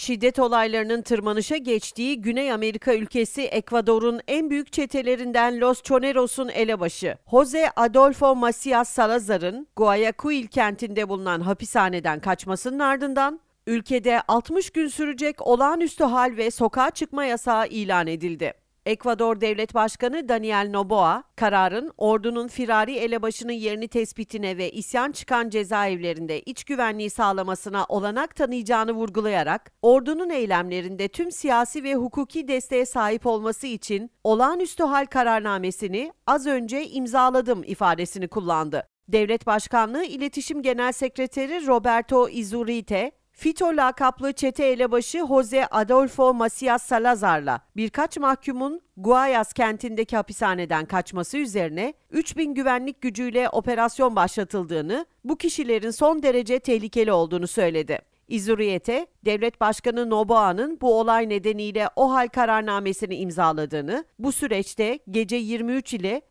Şiddet olaylarının tırmanışa geçtiği Güney Amerika ülkesi Ekvador'un en büyük çetelerinden Los Choneros'un elebaşı Jose Adolfo Macias Salazar'ın Guayaquil kentinde bulunan hapishaneden kaçmasının ardından ülkede 60 gün sürecek olağanüstü hal ve sokağa çıkma yasağı ilan edildi. Ekvador Devlet Başkanı Daniel Noboa, kararın ordunun firari elebaşının yerini tespitine ve isyan çıkan cezaevlerinde iç güvenliği sağlamasına olanak tanıyacağını vurgulayarak, ordunun eylemlerinde tüm siyasi ve hukuki desteğe sahip olması için olağanüstü hal kararnamesini az önce imzaladım ifadesini kullandı. Devlet Başkanlığı İletişim Genel Sekreteri Roberto Izurite, FITO lakaplı çete elebaşı Jose Adolfo Macias Salazar'la birkaç mahkumun Guayas kentindeki hapishaneden kaçması üzerine 3000 güvenlik gücüyle operasyon başlatıldığını, bu kişilerin son derece tehlikeli olduğunu söyledi. İzuriyete, Devlet Başkanı Noboa'nın bu olay nedeniyle OHAL kararnamesini imzaladığını, bu süreçte gece 23 ile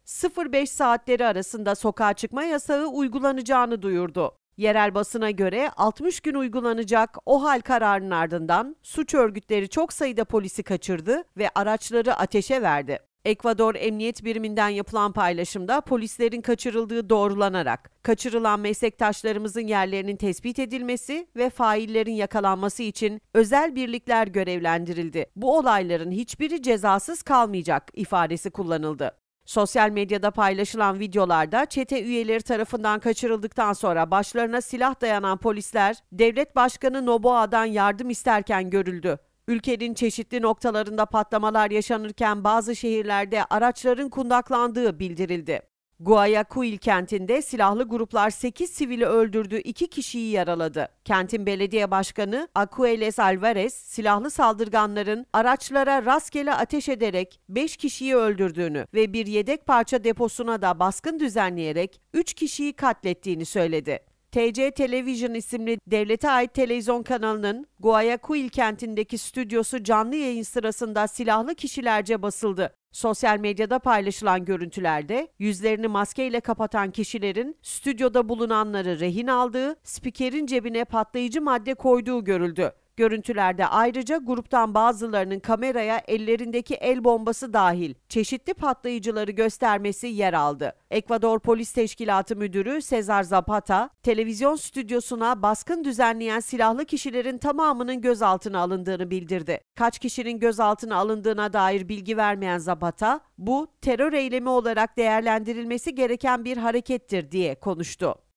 05 saatleri arasında sokağa çıkma yasağı uygulanacağını duyurdu. Yerel basına göre 60 gün uygulanacak o hal kararının ardından suç örgütleri çok sayıda polisi kaçırdı ve araçları ateşe verdi. Ekvador Emniyet Biriminden yapılan paylaşımda polislerin kaçırıldığı doğrulanarak kaçırılan meslektaşlarımızın yerlerinin tespit edilmesi ve faillerin yakalanması için özel birlikler görevlendirildi. Bu olayların hiçbiri cezasız kalmayacak ifadesi kullanıldı. Sosyal medyada paylaşılan videolarda çete üyeleri tarafından kaçırıldıktan sonra başlarına silah dayanan polisler devlet başkanı Noboa'dan yardım isterken görüldü. Ülkenin çeşitli noktalarında patlamalar yaşanırken bazı şehirlerde araçların kundaklandığı bildirildi. Guayaquil kentinde silahlı gruplar 8 sivili öldürdü, 2 kişiyi yaraladı. Kentin belediye başkanı Aquiles Alvarez, silahlı saldırganların araçlara rastgele ateş ederek 5 kişiyi öldürdüğünü ve bir yedek parça deposuna da baskın düzenleyerek 3 kişiyi katlettiğini söyledi. TC Television isimli devlete ait televizyon kanalının Guayaquil kentindeki stüdyosu canlı yayın sırasında silahlı kişilerce basıldı. Sosyal medyada paylaşılan görüntülerde yüzlerini maskeyle kapatan kişilerin stüdyoda bulunanları rehin aldığı, spikerin cebine patlayıcı madde koyduğu görüldü. Görüntülerde ayrıca gruptan bazılarının kameraya ellerindeki el bombası dahil çeşitli patlayıcıları göstermesi yer aldı. Ekvador Polis Teşkilatı Müdürü Cesar Zapata, televizyon stüdyosuna baskın düzenleyen silahlı kişilerin tamamının gözaltına alındığını bildirdi. Kaç kişinin gözaltına alındığına dair bilgi vermeyen Zapata, bu terör eylemi olarak değerlendirilmesi gereken bir harekettir diye konuştu.